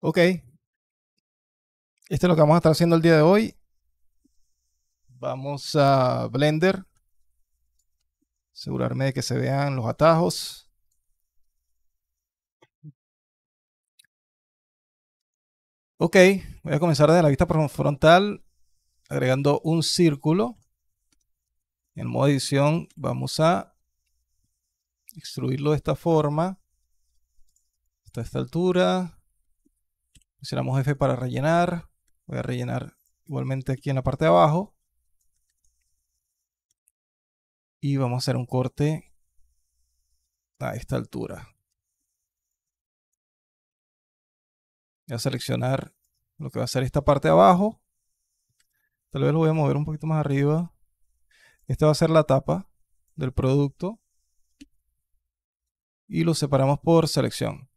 Ok. Este es lo que vamos a estar haciendo el día de hoy. Vamos a Blender. Asegurarme de que se vean los atajos. Ok, voy a comenzar desde la vista frontal agregando un círculo. En modo edición vamos a extruirlo de esta forma, hasta esta altura, Presionamos F para rellenar. Voy a rellenar igualmente aquí en la parte de abajo. Y vamos a hacer un corte a esta altura. Voy a seleccionar lo que va a ser esta parte de abajo. Tal vez lo voy a mover un poquito más arriba. Esta va a ser la tapa del producto. Y lo separamos por selección.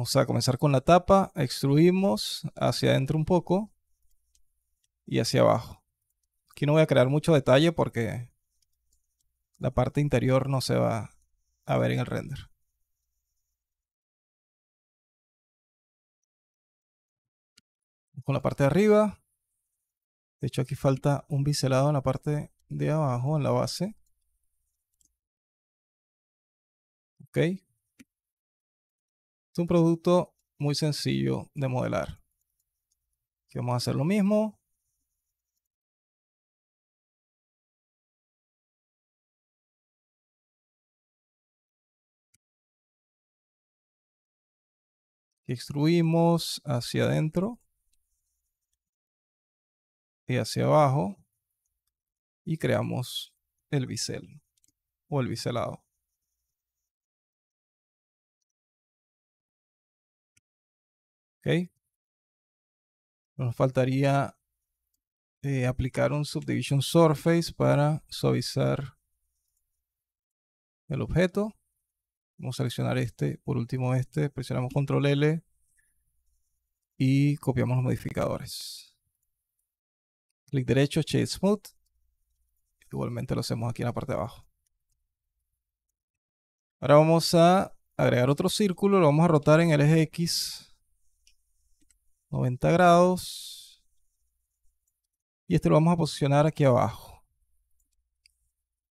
Vamos a comenzar con la tapa, extruimos hacia adentro un poco y hacia abajo. Aquí no voy a crear mucho detalle porque la parte interior no se va a ver en el render. Con la parte de arriba. De hecho aquí falta un biselado en la parte de abajo, en la base. Ok. Es un producto muy sencillo de modelar. vamos a hacer lo mismo. Extruimos hacia adentro y hacia abajo y creamos el bisel o el biselado. ¿Ok? Nos faltaría eh, aplicar un subdivision surface para suavizar el objeto. Vamos a seleccionar este, por último este, presionamos control L y copiamos los modificadores. Clic derecho, Shade Smooth. Igualmente lo hacemos aquí en la parte de abajo. Ahora vamos a agregar otro círculo, lo vamos a rotar en el eje X 90 grados. Y este lo vamos a posicionar aquí abajo.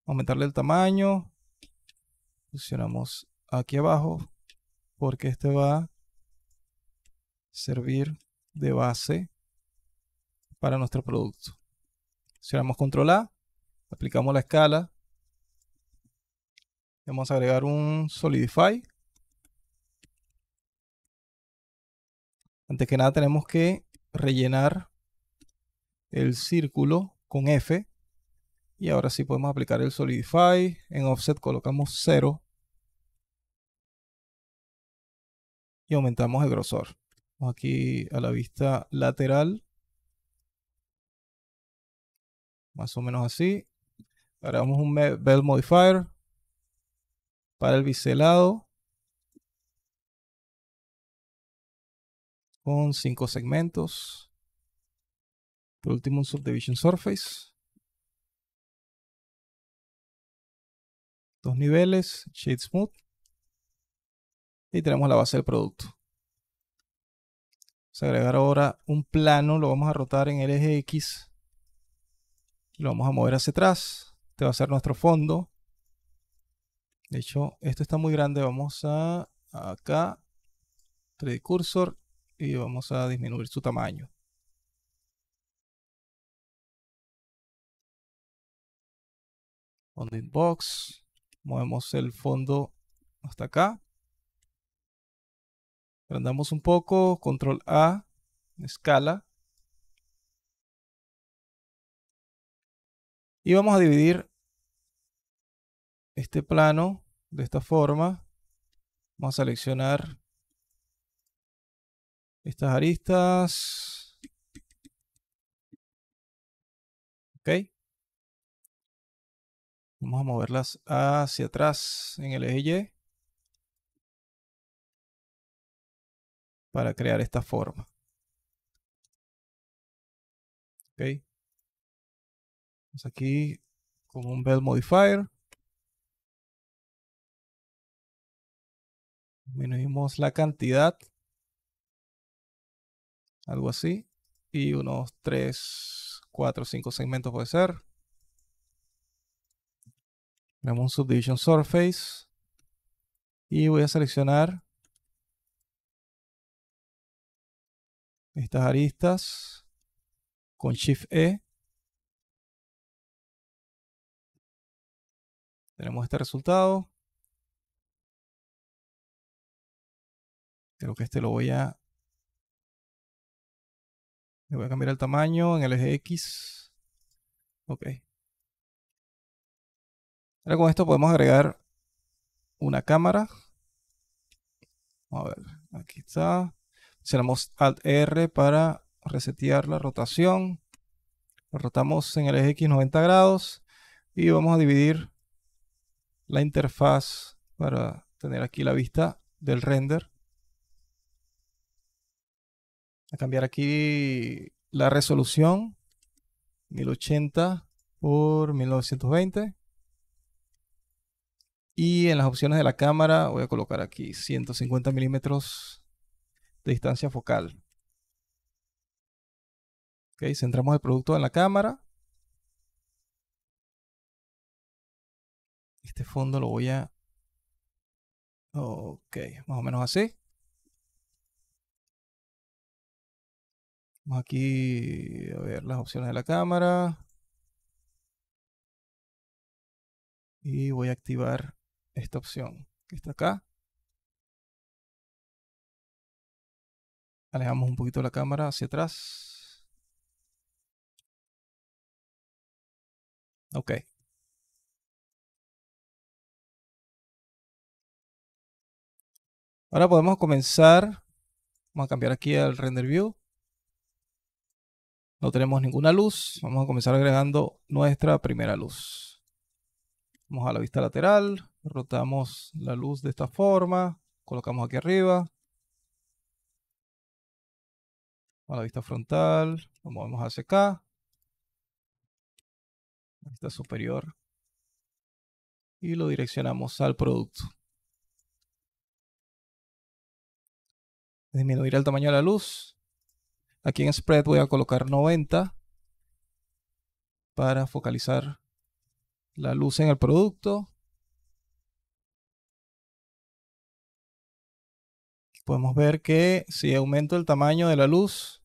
Aumentarle el tamaño. Posicionamos aquí abajo porque este va a servir de base para nuestro producto. Presionamos control A, aplicamos la escala. Vamos a agregar un solidify Antes que nada tenemos que rellenar el círculo con F. Y ahora sí podemos aplicar el Solidify. En Offset colocamos 0. Y aumentamos el grosor. Vamos aquí a la vista lateral. Más o menos así. Ahora vamos un Bell Modifier. Para el biselado con cinco segmentos. Por último, un subdivision surface. Dos niveles, shade smooth. Y tenemos la base del producto. Vamos a agregar ahora un plano, lo vamos a rotar en el eje X. Lo vamos a mover hacia atrás. Este va a ser nuestro fondo. De hecho, esto está muy grande. Vamos a acá, 3 cursor, y vamos a disminuir su tamaño. On inbox, movemos el fondo hasta acá. Agrandamos un poco, control A, escala. Y vamos a dividir este plano de esta forma. Vamos a seleccionar estas aristas. Ok. Vamos a moverlas hacia atrás en el eje Y. Para crear esta forma. Ok. aquí con un bell modifier. Disminuimos la cantidad algo así. Y unos 3, 4, 5 segmentos puede ser. Tenemos un subdivision surface. Y voy a seleccionar estas aristas con Shift E. Tenemos este resultado. Creo que este lo voy a le voy a cambiar el tamaño en el eje X. Ok. Ahora con esto podemos agregar una cámara. A ver, aquí está. Seleccionamos Alt R para resetear la rotación. rotamos en el eje X 90 grados. Y vamos a dividir la interfaz para tener aquí la vista del render a cambiar aquí la resolución 1080 por 1920. Y en las opciones de la cámara voy a colocar aquí 150 milímetros de distancia focal. Ok, centramos el producto en la cámara. Este fondo lo voy a... Ok, más o menos así. Vamos aquí a ver las opciones de la cámara. Y voy a activar esta opción que está acá. Alejamos un poquito la cámara hacia atrás. Ok. Ahora podemos comenzar. Vamos a cambiar aquí al render view. No tenemos ninguna luz. Vamos a comenzar agregando nuestra primera luz. Vamos a la vista lateral. Rotamos la luz de esta forma. Colocamos aquí arriba. a la vista frontal. Lo movemos hacia acá. La vista superior. Y lo direccionamos al producto. Disminuir el tamaño de la luz Aquí en spread voy a colocar 90 para focalizar la luz en el producto. Podemos ver que si aumento el tamaño de la luz,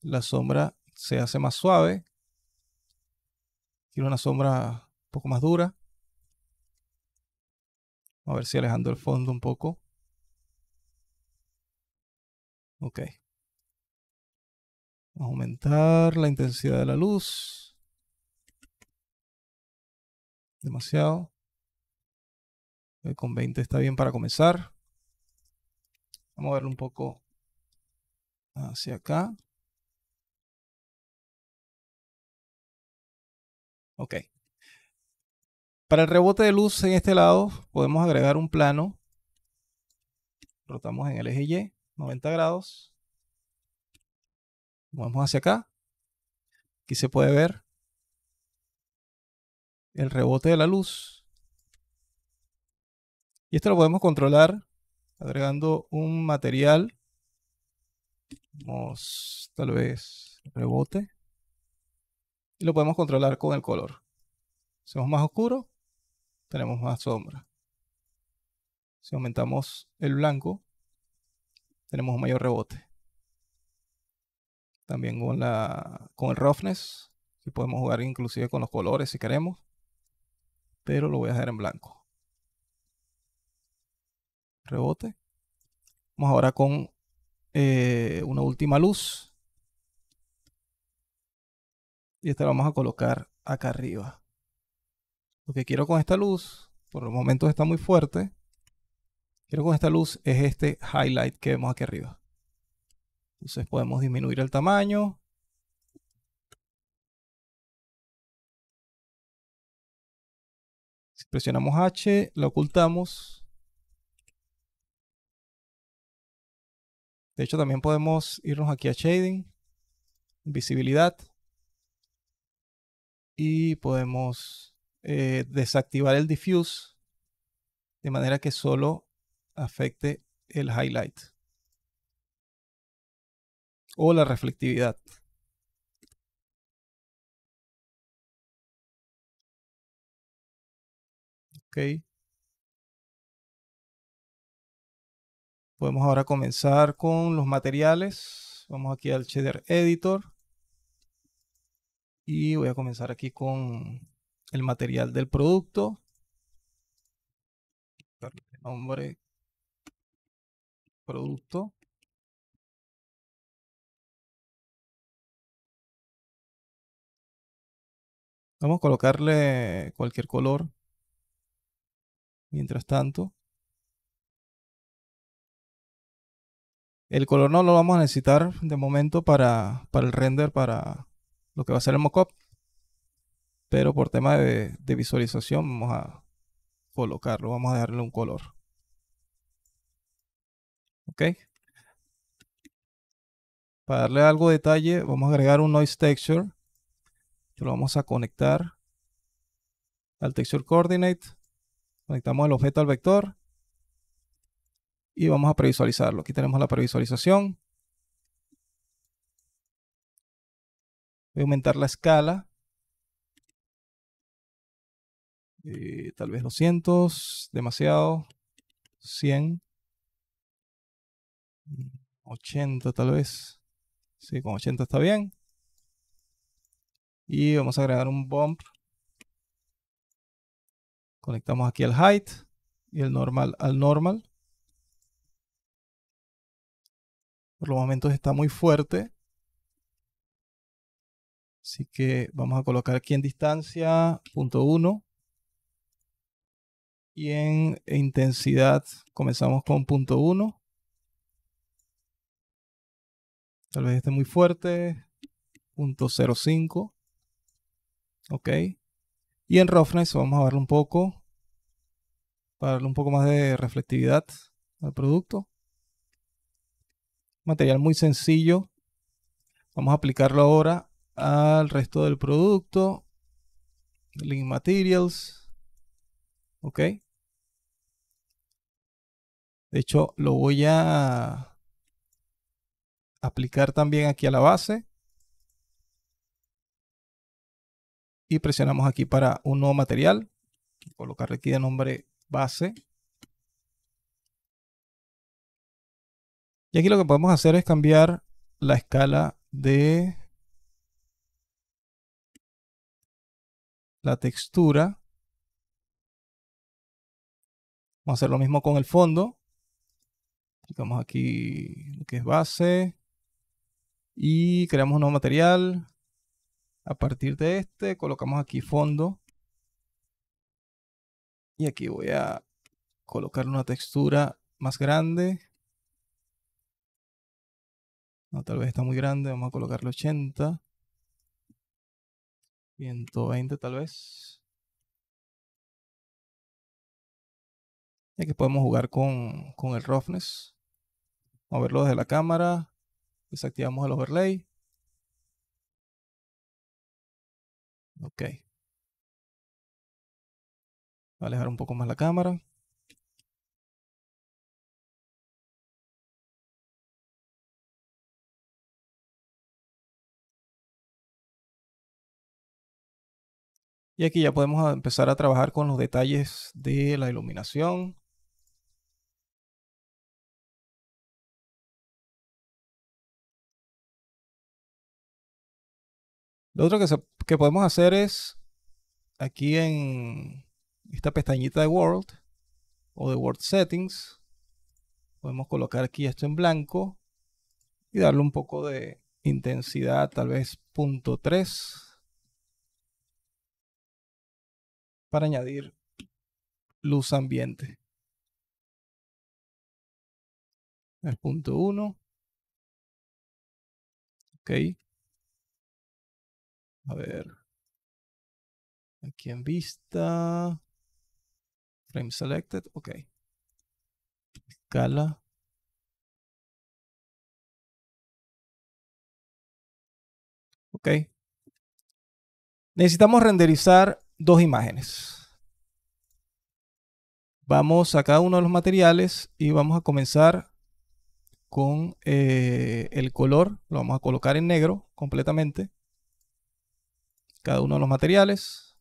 la sombra se hace más suave. Quiero una sombra un poco más dura. A ver si alejando el fondo un poco. Ok aumentar la intensidad de la luz. Demasiado. Eh, con 20 está bien para comenzar. Vamos a verlo un poco hacia acá. Ok. Para el rebote de luz en este lado podemos agregar un plano. Rotamos en el eje Y, 90 grados. Vamos hacia acá. Aquí se puede ver el rebote de la luz. Y esto lo podemos controlar agregando un material. Vamos, tal vez rebote. Y lo podemos controlar con el color. Si hacemos más oscuro, tenemos más sombra. Si aumentamos el blanco, tenemos un mayor rebote también con, la, con el roughness, y podemos jugar inclusive con los colores si queremos, pero lo voy a dejar en blanco. Rebote. Vamos ahora con eh, una última luz. Y esta la vamos a colocar acá arriba. Lo que quiero con esta luz, por el momento está muy fuerte, quiero con esta luz es este highlight que vemos aquí arriba. Entonces podemos disminuir el tamaño. Si presionamos H, lo ocultamos. De hecho, también podemos irnos aquí a Shading, Visibilidad. Y podemos eh, desactivar el Diffuse de manera que solo afecte el highlight o la reflectividad. Ok. Podemos ahora comenzar con los materiales. Vamos aquí al Shader Editor. Y voy a comenzar aquí con el material del producto. Nombre. Producto. Vamos a colocarle cualquier color. Mientras tanto. El color no lo vamos a necesitar de momento para, el render, para lo que va a ser el mockup. Pero por tema de, visualización vamos a colocarlo. Vamos a darle un color. Ok. Para darle algo de detalle, vamos a agregar un noise texture lo vamos a conectar al texture coordinate. Conectamos el objeto al vector y vamos a previsualizarlo. Aquí tenemos la previsualización. Voy a aumentar la escala. Eh, tal vez 200, demasiado. 100. 80 tal vez. Sí, con 80 está bien. Y vamos a agregar un bump. Conectamos aquí al height y el normal al normal. Por los momentos está muy fuerte. Así que vamos a colocar aquí en distancia punto 1. Y en intensidad comenzamos con punto 1. Tal vez esté muy fuerte. Punto 05. Ok. Y en roughness vamos a darle un poco, para darle un poco más de reflectividad al producto. Material muy sencillo. Vamos a aplicarlo ahora al resto del producto. Link Materials. Ok. De hecho, lo voy a aplicar también aquí a la base. y presionamos aquí para un nuevo material. Colocarle aquí de nombre base. Y aquí lo que podemos hacer es cambiar la escala de la textura. Vamos a hacer lo mismo con el fondo. Clicamos aquí lo que es base. Y creamos un nuevo material. A partir de este colocamos aquí fondo. Y aquí voy a colocar una textura más grande. No, tal vez está muy grande. Vamos a colocarle 80. 120 tal vez. Y aquí podemos jugar con, con el roughness. verlo desde la cámara. Desactivamos el overlay. Ok. Voy alejar un poco más la cámara. Y aquí ya podemos empezar a trabajar con los detalles de la iluminación, Lo otro que, que podemos hacer es aquí en esta pestañita de World o de World Settings, podemos colocar aquí esto en blanco y darle un poco de intensidad, tal vez punto 3, para añadir luz ambiente. El punto 1. Ok. A ver. Aquí en vista. Frame selected. Ok. Escala. Ok. Necesitamos renderizar dos imágenes. Vamos a cada uno de los materiales y vamos a comenzar con eh, el color. Lo vamos a colocar en negro completamente cada uno de los materiales.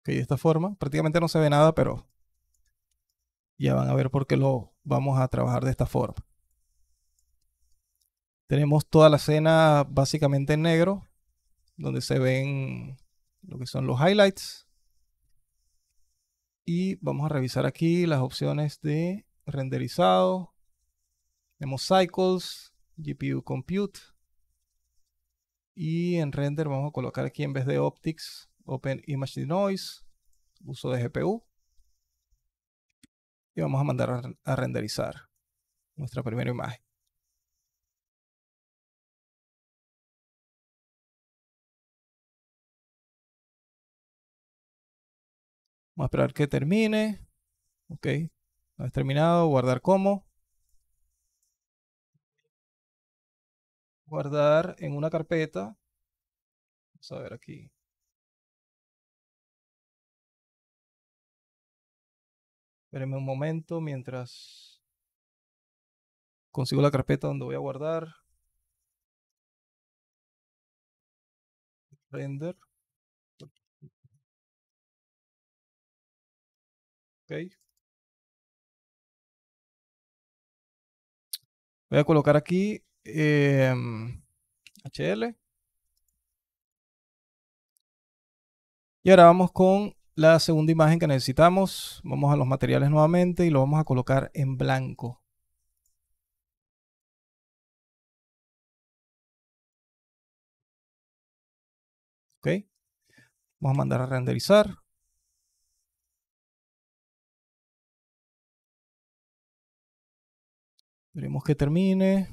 Ok, de esta forma. Prácticamente no se ve nada, pero ya van a ver por qué lo vamos a trabajar de esta forma. Tenemos toda la escena básicamente en negro, donde se ven lo que son los highlights. Y vamos a revisar aquí las opciones de renderizado. Tenemos cycles, GPU Compute. Y en render vamos a colocar aquí en vez de Optics, Open Image Denoise, uso de GPU. Y vamos a mandar a renderizar nuestra primera imagen. Vamos a esperar que termine. Ok, una vez terminado, guardar como. guardar en una carpeta. Vamos a ver aquí. Espérenme un momento mientras consigo la carpeta donde voy a guardar. Render. Ok. Voy a colocar aquí Em, HL. Y ahora vamos con la segunda imagen que necesitamos. Vamos a los materiales nuevamente y lo vamos a colocar en blanco. Ok. Vamos a mandar a renderizar. Veremos que termine.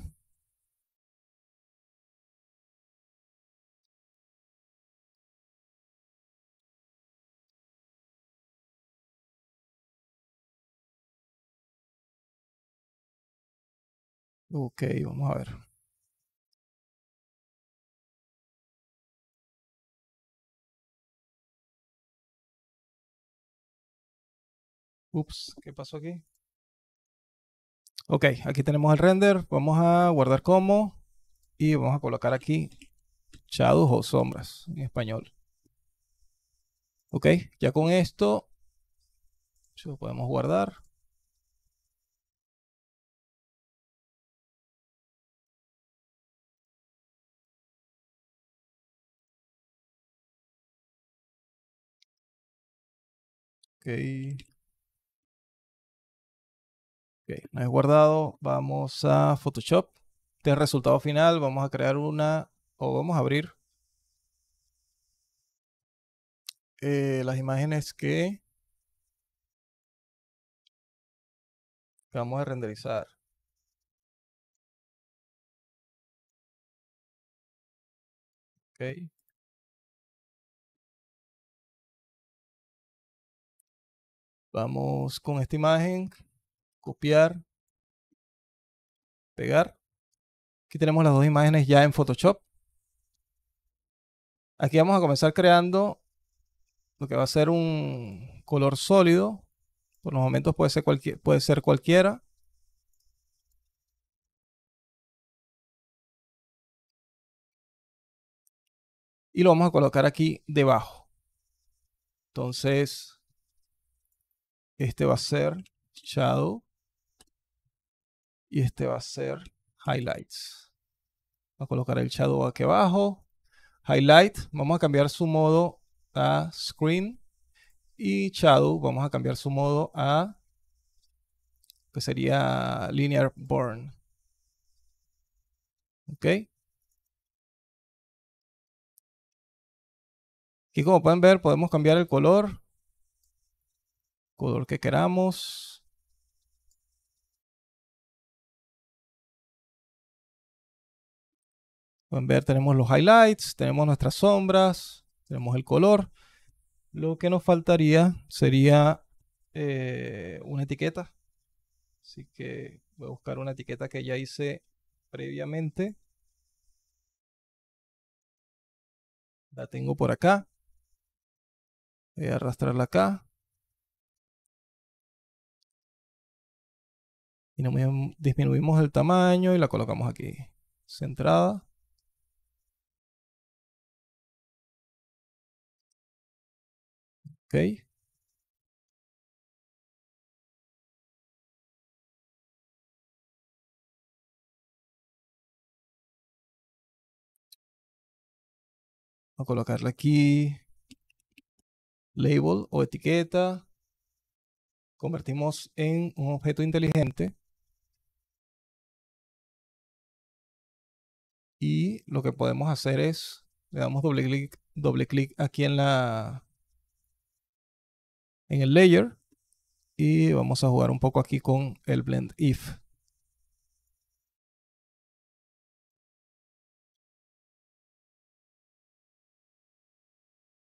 Ok, vamos a ver. Ups, ¿qué pasó aquí? Ok, aquí tenemos el render. Vamos a guardar como y vamos a colocar aquí shadows o sombras en español. Ok, ya con esto lo podemos guardar. Ok, no vez guardado, vamos a Photoshop. Este resultado final, vamos a crear una, o vamos a abrir eh, las imágenes que vamos a renderizar. Ok Vamos con esta imagen, copiar, pegar. Aquí tenemos las dos imágenes ya en Photoshop. Aquí vamos a comenzar creando lo que va a ser un color sólido. Por los momentos puede ser, cualquier, puede ser cualquiera. Y lo vamos a colocar aquí debajo. Entonces, este va a ser Shadow. Y este va a ser Highlights. Voy a colocar el Shadow aquí abajo. Highlight. Vamos a cambiar su modo a Screen. Y Shadow. Vamos a cambiar su modo a... Que sería Linear Burn. ¿Ok? Y como pueden ver podemos cambiar el color color que queramos. Pueden ver, tenemos los highlights, tenemos nuestras sombras, tenemos el color. Lo que nos faltaría sería eh, una etiqueta. Así que voy a buscar una etiqueta que ya hice previamente. La tengo por acá. Voy a arrastrarla acá. y disminuimos el tamaño y la colocamos aquí. Centrada. Ok. a colocarla aquí. Label o etiqueta. Convertimos en un objeto inteligente. Y lo que podemos hacer es, le damos doble clic, doble clic aquí en la en el layer y vamos a jugar un poco aquí con el blend if.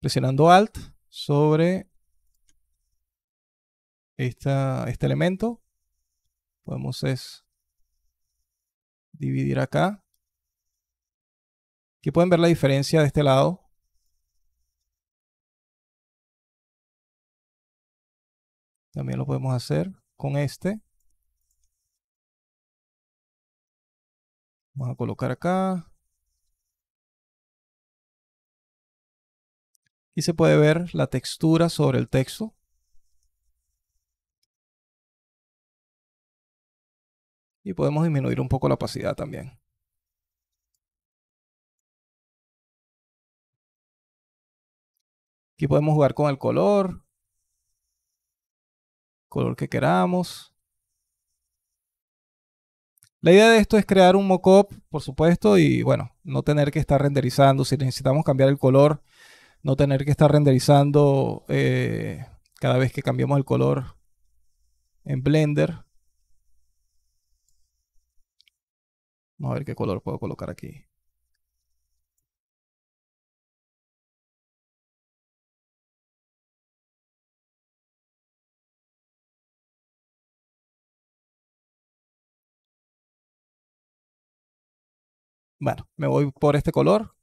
Presionando Alt sobre este elemento, podemos es dividir acá Aquí pueden ver la diferencia de este lado. También lo podemos hacer con este. Vamos a colocar acá. Y se puede ver la textura sobre el texto. Y podemos disminuir un poco la opacidad también. podemos jugar con el color, color que queramos. La idea de esto es crear un mockup, por supuesto, y bueno, no tener que estar renderizando. Si necesitamos cambiar el color, no tener que estar renderizando eh, cada vez que cambiamos el color en Blender. Vamos a ver qué color puedo colocar aquí. Bueno, me voy por este color.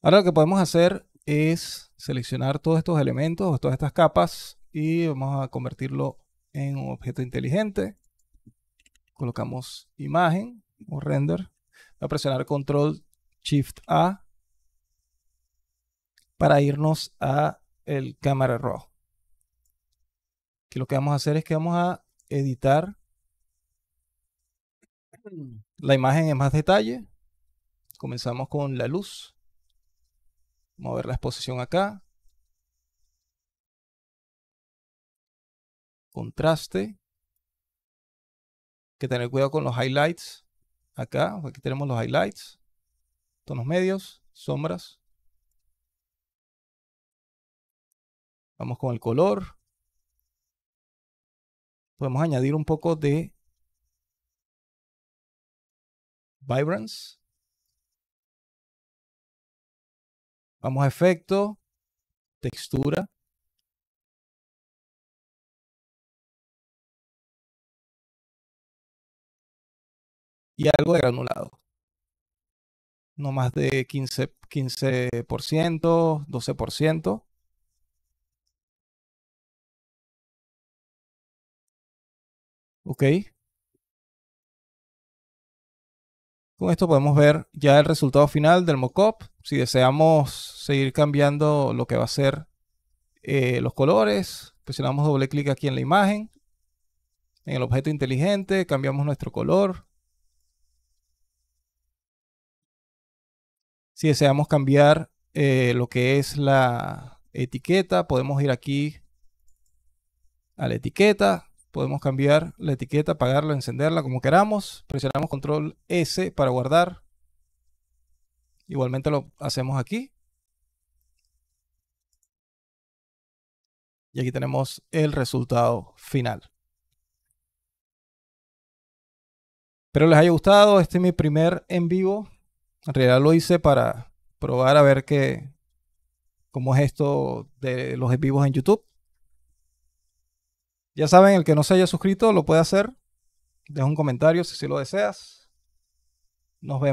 Ahora lo que podemos hacer es seleccionar todos estos elementos, todas estas capas y vamos a convertirlo en un objeto inteligente. Colocamos imagen o render. Voy a presionar control shift A para irnos a el cámara rojo Que lo que vamos a hacer es que vamos a editar la imagen en más detalle. Comenzamos con la luz. Vamos a ver la exposición acá. Contraste. Hay que tener cuidado con los highlights. Acá, aquí tenemos los highlights. Tonos medios, sombras. Vamos con el color. Podemos añadir un poco de Vibrance. Vamos a efecto, textura. Y algo de granulado. No más de 15, 15%, 12%. Ok. Con esto podemos ver ya el resultado final del mockup. Si deseamos seguir cambiando lo que va a ser eh, los colores, presionamos doble clic aquí en la imagen. En el objeto inteligente cambiamos nuestro color. Si deseamos cambiar eh, lo que es la etiqueta, podemos ir aquí a la etiqueta, Podemos cambiar la etiqueta, apagarla, encenderla como queramos. Presionamos control S para guardar. Igualmente lo hacemos aquí. Y aquí tenemos el resultado final. Espero les haya gustado. Este es mi primer en vivo. En realidad lo hice para probar a ver qué, cómo es esto de los en vivos en YouTube. Ya saben, el que no se haya suscrito lo puede hacer. Deja un comentario si, si lo deseas. Nos vemos.